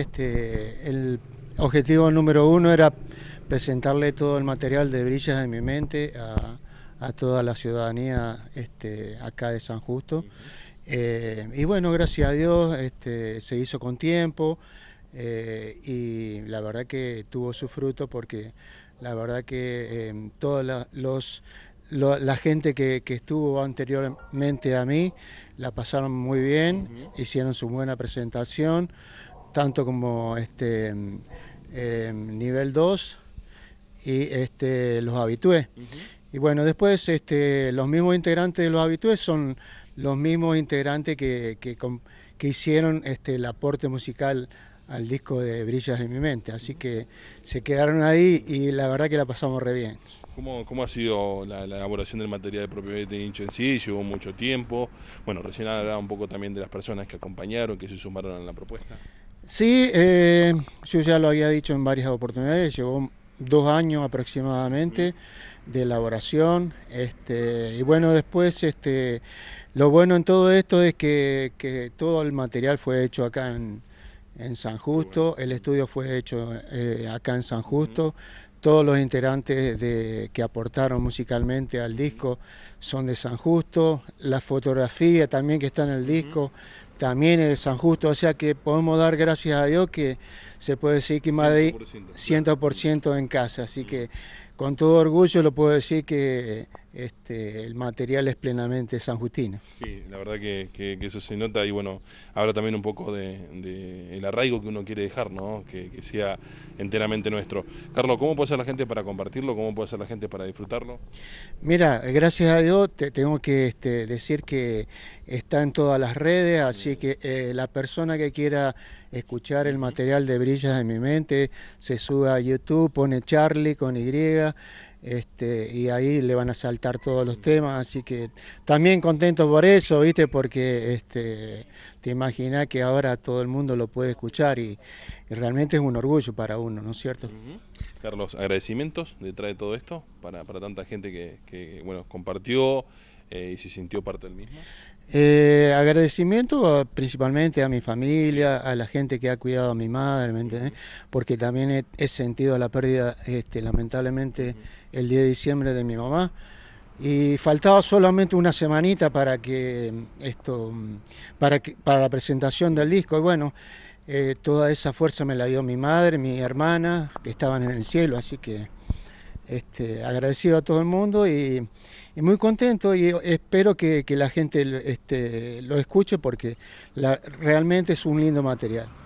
Este, el objetivo número uno era presentarle todo el material de Brillas de mi mente a, toda la ciudadanía este, acá de San Justo. Eh, y bueno, gracias a Dios este, se hizo con tiempo eh, y la verdad que tuvo su fruto porque la verdad que em, toda la, los, la gente que, estuvo anteriormente a mí la pasaron muy bien, hicieron su buena presentación, tanto como este em, nivel 2 y este, los habitués. Y bueno, después este, los mismos integrantes de los habitués son los mismos integrantes que, que, que hicieron este, el aporte musical al disco de Brillas en mi mente. Así que se quedaron ahí y la verdad que la pasamos re bien. ¿Cómo, ha sido la, elaboración del material de Propiedad de Inch en sí? ¿Llevó mucho tiempo? Bueno, recién hablaba un poco también de las personas que acompañaron, que se sumaron a la propuesta. Sí, eh, yo ya lo había dicho en varias oportunidades, llevó dos años aproximadamente mm. de elaboración. Este, y bueno, después este, lo bueno en todo esto es que, todo el material fue hecho acá en, San Justo, el estudio fue hecho eh, acá en San Justo, todos los integrantes de, que aportaron musicalmente al disco son de San Justo, la fotografía también que está en el disco también es de San Justo, o sea que podemos dar gracias a Dios que se puede decir que Madrid 100% en casa, así que con todo orgullo lo puedo decir que este, el material es plenamente San Justino. Sí, la verdad que, eso se nota y bueno, habla también un poco del de, el arraigo que uno quiere dejar, ¿no? que, sea enteramente nuestro. Carlos, ¿cómo puede ser la gente para compartirlo? ¿Cómo puede ser la gente para disfrutarlo? Mira, gracias a Dios te tengo que este, decir que está en todas las redes, así que eh, la persona que quiera escuchar el material de Brillas de mi mente, se sube a YouTube, pone Charlie con Y. Este, y ahí le van a saltar todos los temas, así que también contento por eso, ¿viste? Porque este, te imaginas que ahora todo el mundo lo puede escuchar y, realmente es un orgullo para uno, ¿no es cierto? Carlos, agradecimientos detrás de todo esto para, tanta gente que, bueno, compartió eh, y se sintió parte del mismo. Eh, agradecimiento principalmente a mi familia, a la gente que ha cuidado a mi madre, Porque también he, sentido la pérdida, este, lamentablemente, el 10 de diciembre de mi mamá. Y faltaba solamente una semanita para que esto, para, que, para la presentación del disco. Y bueno, eh, toda esa fuerza me la dio mi madre, mi hermana, que estaban en el cielo, así que este, agradecido a todo el mundo y, muy contento y espero que, la gente este, lo escuche porque realmente es un lindo material.